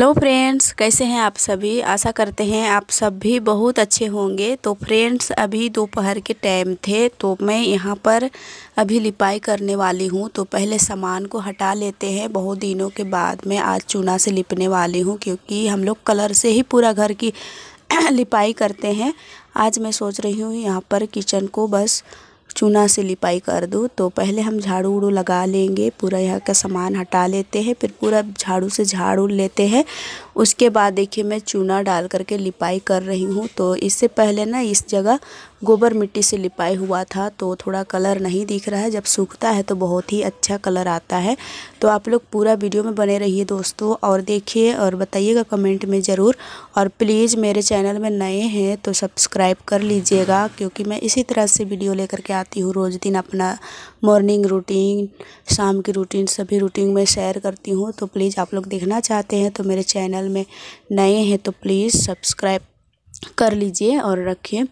hello friends कैसे हैं आप सभी आशा करते हैं आप सब भी बहुत अच्छे होंगे तो फ्रेंड्स अभी दोपहर के टाइम थे तो मैं यहाँ पर अभी लिपाई करने वाली हूँ तो पहले सामान को हटा लेते हैं बहुत दिनों के बाद मैं आज चूना से लिपने वाली हूँ क्योंकि हम लोग कलर से ही पूरा घर की लिपाई करते हैं आज मैं सोच रही हूँ यहाँ पर किचन को बस चूना से लिपाई कर दूँ तो पहले हम झाड़ू उड़ू लगा लेंगे पूरा यहाँ का सामान हटा लेते हैं फिर पूरा झाड़ू से झाड़ू उड़ लेते हैं उसके बाद देखिए मैं चूना डाल करके लिपाई कर रही हूँ तो इससे पहले ना इस जगह गोबर मिट्टी से लिपाई हुआ था तो थोड़ा कलर नहीं दिख रहा है जब सूखता है तो बहुत ही अच्छा कलर आता है तो आप लोग पूरा वीडियो में बने रहिए दोस्तों और देखिए और बताइएगा कमेंट में ज़रूर और प्लीज़ मेरे चैनल में नए हैं तो सब्सक्राइब कर लीजिएगा क्योंकि मैं इसी तरह से वीडियो लेकर के आती हूँ रोज़ दिन अपना मॉर्निंग रूटीन शाम की रूटीन सभी रूटीन में शेयर करती हूँ तो प्लीज़ आप लोग देखना चाहते हैं तो मेरे चैनल में नए हैं तो प्लीज़ सब्सक्राइब कर लीजिए और रखिए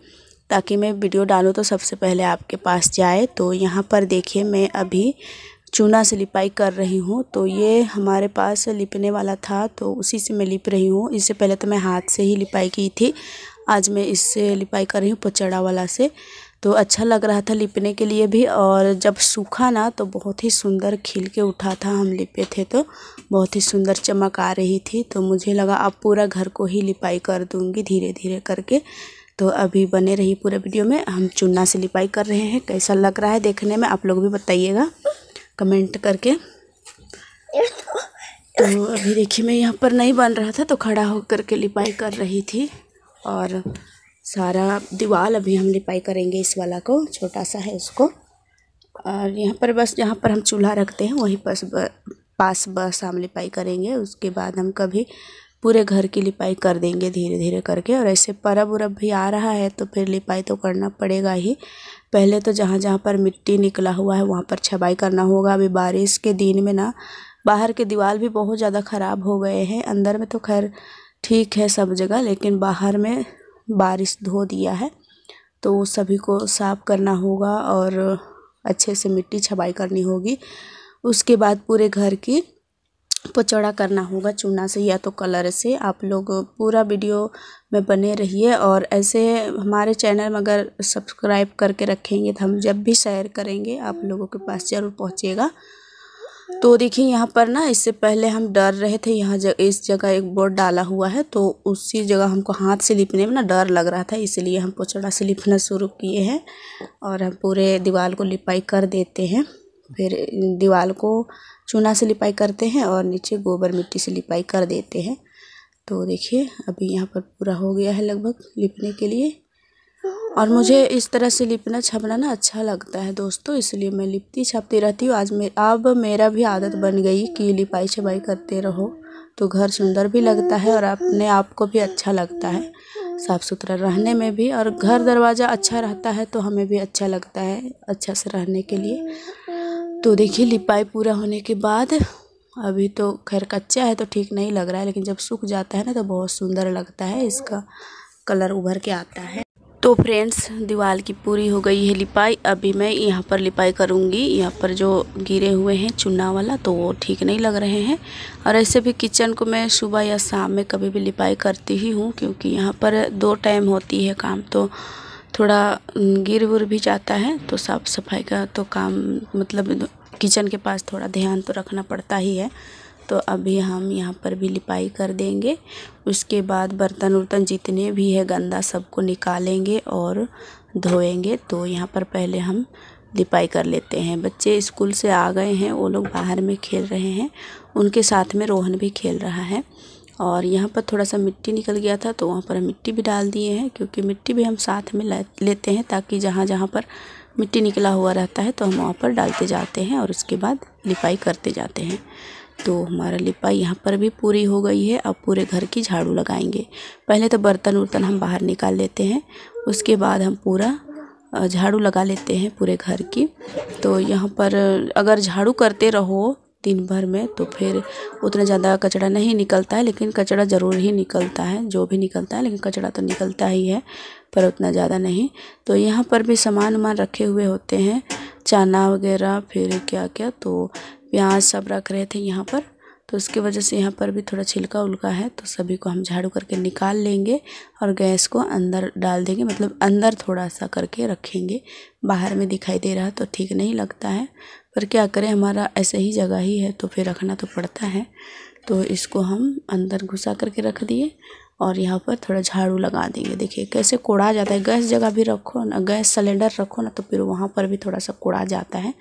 ताकि मैं वीडियो डालूँ तो सबसे पहले आपके पास जाए तो यहाँ पर देखिए मैं अभी चूना से लिपाई कर रही हूँ तो ये हमारे पास लिपने वाला था तो उसी से मैं लिप रही हूँ इससे पहले तो मैं हाथ से ही लिपाई की थी आज मैं इससे लिपाई कर रही हूँ पचड़ा वाला से तो अच्छा लग रहा था लिपने के लिए भी और जब सूखा ना तो बहुत ही सुंदर खिल के उठा था हम लिपे थे तो बहुत ही सुंदर चमक आ रही थी तो मुझे लगा अब पूरा घर को ही लिपाई कर दूँगी धीरे धीरे करके तो अभी बने रही पूरे वीडियो में हम चूना से लिपाई कर रहे हैं कैसा लग रहा है देखने में आप लोग भी बताइएगा कमेंट करके तो अभी देखिए मैं यहाँ पर नहीं बन रहा था तो खड़ा होकर के लिपाई कर रही थी और सारा दीवाल अभी हम लिपाई करेंगे इस वाला को छोटा सा है उसको और यहाँ पर बस जहाँ पर हम चूल्हा रखते हैं वहीं बस पास बस हम लिपाई करेंगे उसके बाद हम कभी पूरे घर की लिपाई कर देंगे धीरे धीरे करके और ऐसे परब उरब भी आ रहा है तो फिर लिपाई तो करना पड़ेगा ही पहले तो जहाँ जहाँ पर मिट्टी निकला हुआ है वहाँ पर छबाई करना होगा अभी बारिश के दिन में ना बाहर के दीवार भी बहुत ज़्यादा ख़राब हो गए हैं अंदर में तो खैर ठीक है सब जगह लेकिन बाहर में बारिश धो दिया है तो सभी को साफ़ करना होगा और अच्छे से मिट्टी छबाई करनी होगी उसके बाद पूरे घर की पचौड़ा करना होगा चूना से या तो कलर से आप लोग पूरा वीडियो में बने रहिए और ऐसे हमारे चैनल में अगर सब्सक्राइब करके रखेंगे तो हम जब भी शेयर करेंगे आप लोगों के पास ज़रूर पहुँचेगा तो देखिए यहाँ पर ना इससे पहले हम डर रहे थे यहाँ जग, इस जगह एक बोर्ड डाला हुआ है तो उसी जगह हमको हाथ से लिपने में ना डर लग रहा था इसलिए हम पोचड़ा से लिपना शुरू किए हैं और हम पूरे दीवार को लिपाई कर देते हैं फिर दीवार को चूना से लिपाई करते हैं और नीचे गोबर मिट्टी से लिपाई कर देते हैं तो देखिए अभी यहाँ पर पूरा हो गया है लगभग लिपने के लिए और मुझे इस तरह से लिपना छपना ना अच्छा लगता है दोस्तों इसलिए मैं लिपती छापती रहती हूँ आज मैं अब मेरा भी आदत बन गई कि लिपाई छपाई करते रहो तो घर सुंदर भी लगता है और अपने आप को भी अच्छा लगता है साफ़ सुथरा रहने में भी और घर दरवाज़ा अच्छा रहता है तो हमें भी अच्छा लगता है अच्छा से रहने के लिए तो देखिए लिपाई पूरा होने के बाद अभी तो खैर कच्चा है तो ठीक नहीं लग रहा है लेकिन जब सूख जाता है ना तो बहुत सुंदर लगता है इसका कलर उभर के आता है तो फ्रेंड्स दीवार की पूरी हो गई है लिपाई अभी मैं यहाँ पर लिपाई करूँगी यहाँ पर जो गिरे हुए हैं चूना वाला तो वो ठीक नहीं लग रहे हैं और ऐसे भी किचन को मैं सुबह या शाम में कभी भी लिपाई करती ही हूँ क्योंकि यहाँ पर दो टाइम होती है काम तो थोड़ा गिर उर भी जाता है तो साफ़ सफाई का तो काम मतलब किचन के पास थोड़ा ध्यान तो रखना पड़ता ही है तो अभी हम यहाँ पर भी लिपाई कर देंगे उसके बाद बर्तन उर्तन जितने भी है गंदा सबको निकालेंगे और धोएंगे तो यहाँ पर पहले हम लिपाई कर लेते हैं बच्चे स्कूल से आ गए हैं वो लोग बाहर में खेल रहे हैं उनके साथ में रोहन भी खेल रहा है और यहाँ पर थोड़ा सा मिट्टी निकल गया था तो वहाँ पर हम मिट्टी भी डाल दिए हैं क्योंकि मिट्टी भी हम साथ में लेते हैं ताकि जहाँ जहाँ पर मिट्टी निकला हुआ रहता है तो हम वहाँ पर डालते जाते हैं और उसके बाद लिपाई करते जाते हैं तो हमारा लिपाई यहाँ पर भी पूरी हो गई है अब पूरे घर की झाड़ू लगाएंगे पहले तो बर्तन उर्तन हम बाहर निकाल लेते हैं उसके बाद हम पूरा झाड़ू लगा लेते हैं पूरे घर की तो यहाँ पर अगर झाड़ू करते रहो दिन भर में तो फिर उतना ज़्यादा कचरा नहीं निकलता है लेकिन कचरा ज़रूर ही निकलता है जो भी निकलता है लेकिन कचरा तो निकलता ही है पर उतना ज़्यादा नहीं तो यहाँ पर भी सामान वामान रखे हुए होते हैं चना वगैरह फिर क्या क्या तो प्याज सब रख रहे थे यहाँ पर तो उसकी वजह से यहाँ पर भी थोड़ा छिलका उल्का है तो सभी को हम झाड़ू करके निकाल लेंगे और गैस को अंदर डाल देंगे मतलब अंदर थोड़ा सा करके रखेंगे बाहर में दिखाई दे रहा तो ठीक नहीं लगता है पर क्या करें हमारा ऐसे ही जगह ही है तो फिर रखना तो पड़ता है तो इसको हम अंदर घुसा करके रख दिए और यहाँ पर थोड़ा झाड़ू लगा देंगे देखिए कैसे कोड़ा जाता है गैस जगह भी रखो ना गैस सिलेंडर रखो ना तो फिर वहाँ पर भी थोड़ा सा कोड़ा जाता है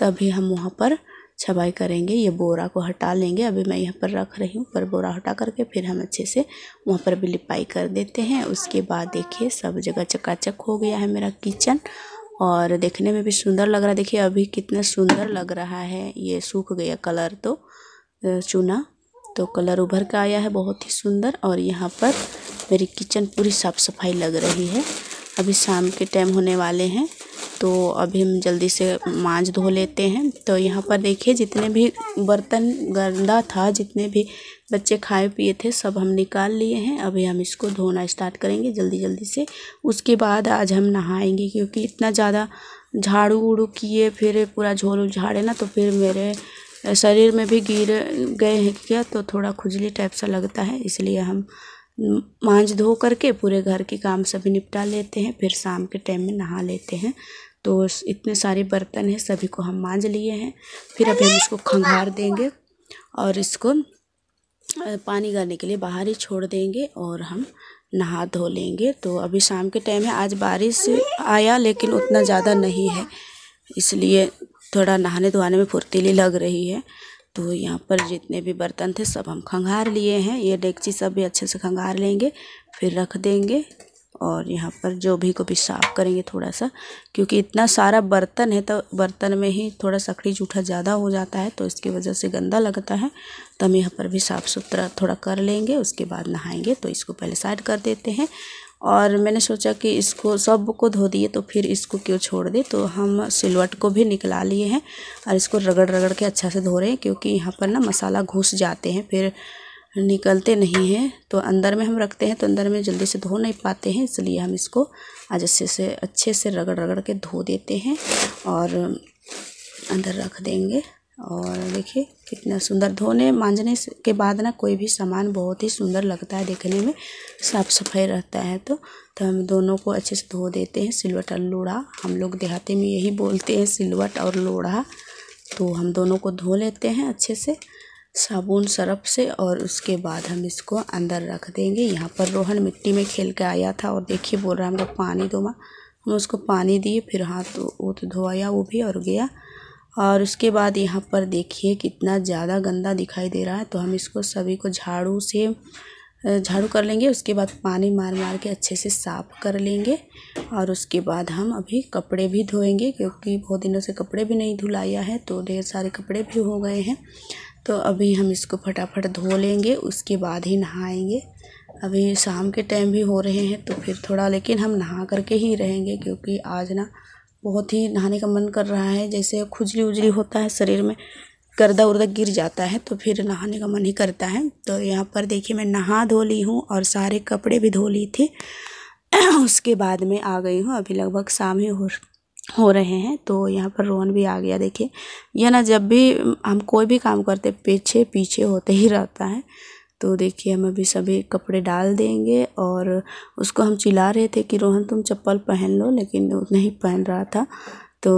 तभी हम वहाँ पर छबाई करेंगे ये बोरा को हटा लेंगे अभी मैं यहाँ पर रख रही हूँ पर बोरा हटा करके फिर हम अच्छे से वहाँ पर भी लिपाई कर देते हैं उसके बाद देखिए सब जगह चकाचक हो गया है मेरा किचन और देखने में भी सुंदर लग रहा है देखिए अभी कितना सुंदर लग रहा है ये सूख गया कलर तो चूना तो कलर उभर के आया है बहुत ही सुंदर और यहाँ पर मेरी किचन पूरी साफ़ सफाई लग रही है अभी शाम के टाइम होने वाले हैं तो अभी हम जल्दी से मांज धो लेते हैं तो यहाँ पर देखिए जितने भी बर्तन गंदा था जितने भी बच्चे खाए पिए थे सब हम निकाल लिए हैं अभी हम इसको धोना स्टार्ट करेंगे जल्दी जल्दी से उसके बाद आज हम नहाएंगे क्योंकि इतना ज़्यादा झाड़ू उड़ू किए फिर पूरा झोल झाड़े ना तो फिर मेरे शरीर में भी गिर गए हैं क्या तो थोड़ा खुजली टाइप सा लगता है इसलिए हम मांझ धो करके पूरे घर के काम सभी निपटा लेते हैं फिर शाम के टाइम में नहा लेते हैं तो इतने सारे बर्तन हैं सभी को हम मांज लिए हैं फिर अभी हम इसको खंगार देंगे और इसको पानी गाने के लिए बाहर ही छोड़ देंगे और हम नहा धो लेंगे तो अभी शाम के टाइम है आज बारिश आया लेकिन उतना ज़्यादा नहीं है इसलिए थोड़ा नहाने धोने में फुर्तीली लग रही है तो यहाँ पर जितने भी बर्तन थे सब हम खंगार लिए हैं ये डेगची सब भी अच्छे से खंगार लेंगे फिर रख देंगे और यहाँ पर जो भी को भी साफ़ करेंगे थोड़ा सा क्योंकि इतना सारा बर्तन है तो बर्तन में ही थोड़ा सकड़ी जूठा ज़्यादा हो जाता है तो इसकी वजह से गंदा लगता है तो हम यहाँ पर भी साफ़ सुथरा थोड़ा कर लेंगे उसके बाद नहाएंगे तो इसको पहले साइड कर देते हैं और मैंने सोचा कि इसको सब को धो दिए तो फिर इसको क्यों छोड़ दे तो हम सिलवट को भी निकला लिए हैं और इसको रगड़ रगड़ के अच्छा से धो रहे हैं क्योंकि यहाँ पर ना मसाला घुस जाते हैं फिर निकलते नहीं हैं तो अंदर में हम रखते हैं तो अंदर में जल्दी से धो नहीं पाते हैं इसलिए हम इसको आज अच्छे से अच्छे से रगड़ रगड़ के धो देते हैं और अंदर रख देंगे और देखिए कितना सुंदर धोने मांजने के बाद ना कोई भी सामान बहुत ही सुंदर लगता है देखने में साफ़ सफाई रहता है तो तो हम दोनों को अच्छे से धो देते हैं सिलवट और लोढ़ा हम लोग देहाती में यही बोलते हैं सिलवट और लोढ़ा तो हम दोनों को धो लेते हैं अच्छे से साबुन सरफ से और उसके बाद हम इसको अंदर रख देंगे यहाँ पर रोहन मिट्टी में खेल के आया था और देखिए बोल रहा है हमको पानी दो माँ हम उसको पानी दिए फिर हाथ वो तो धोया वो भी और गया और उसके बाद यहाँ पर देखिए कितना ज़्यादा गंदा दिखाई दे रहा है तो हम इसको सभी को झाड़ू से झाड़ू कर लेंगे उसके बाद पानी मार मार के अच्छे से साफ़ कर लेंगे और उसके बाद हम अभी कपड़े भी धोएंगे क्योंकि बहुत दिनों से कपड़े भी नहीं धुलाया है तो ढेर सारे कपड़े भी हो गए हैं तो अभी हम इसको फटाफट धो लेंगे उसके बाद ही नहाएंगे अभी शाम के टाइम भी हो रहे हैं तो फिर थोड़ा लेकिन हम नहा करके ही रहेंगे क्योंकि आज ना बहुत ही नहाने का मन कर रहा है जैसे खुजली उजली होता है शरीर में गर्दा उर्दा गिर जाता है तो फिर नहाने का मन ही करता है तो यहाँ पर देखिए मैं नहा धो ली हूँ और सारे कपड़े भी धो ली थी उसके बाद में आ गई हूँ अभी लगभग शाम ही हो हो रहे हैं तो यहाँ पर रोहन भी आ गया देखिए यह ना जब भी हम कोई भी काम करते पीछे पीछे होते ही रहता है तो देखिए हम अभी सभी कपड़े डाल देंगे और उसको हम चिल्ला रहे थे कि रोहन तुम चप्पल पहन लो लेकिन वो नहीं पहन रहा था तो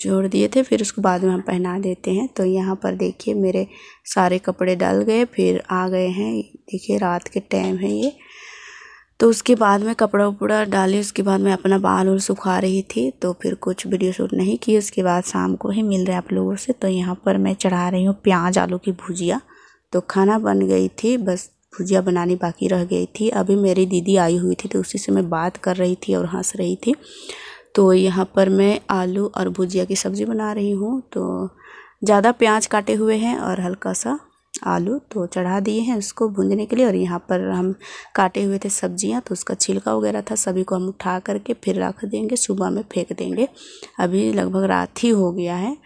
छोड़ दिए थे फिर उसको बाद में हम पहना देते हैं तो यहाँ पर देखिए मेरे सारे कपड़े डल गए फिर आ गए हैं देखिए रात के टाइम है ये तो उसके बाद में कपड़ा उपड़ा डाले उसके बाद मैं अपना बाल उल सुखा रही थी तो फिर कुछ वीडियो शूट नहीं की उसके बाद शाम को ही मिल रहे आप लोगों से तो यहाँ पर मैं चढ़ा रही हूँ प्याज आलू की भुजिया तो खाना बन गई थी बस भुजिया बनानी बाकी रह गई थी अभी मेरी दीदी आई हुई थी तो उसी से मैं बात कर रही थी और हंस रही थी तो यहाँ पर मैं आलू और भुजिया की सब्ज़ी बना रही हूँ तो ज़्यादा प्याज काटे हुए हैं और हल्का सा आलू तो चढ़ा दिए हैं उसको भूनने के लिए और यहाँ पर हम काटे हुए थे सब्जियाँ तो उसका छिलका वगैरह था सभी को हम उठा करके फिर रख देंगे सुबह में फेंक देंगे अभी लगभग रात ही हो गया है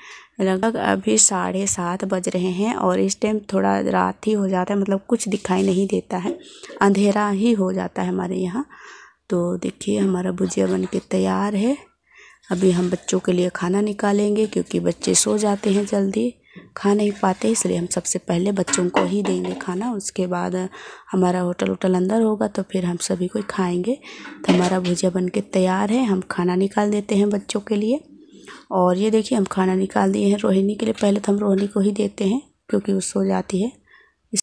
लगभग अभी साढ़े सात बज रहे हैं और इस टाइम थोड़ा रात ही हो जाता है मतलब कुछ दिखाई नहीं देता है अंधेरा ही हो जाता है हमारे यहाँ तो देखिए हमारा भुजिया बन के तैयार है अभी हम बच्चों के लिए खाना निकालेंगे क्योंकि बच्चे सो जाते हैं जल्दी खा नहीं पाते इसलिए हम सबसे पहले बच्चों को ही देंगे खाना उसके बाद हमारा होटल वोटल अंदर होगा तो फिर हम सभी कोई खाएँगे तो हमारा भुजिया बनके तैयार है हम खाना निकाल देते हैं बच्चों के लिए और ये देखिए हम खाना निकाल दिए हैं रोहिणी के लिए पहले तो हम रोहिणी को ही देते हैं क्योंकि वो सो जाती है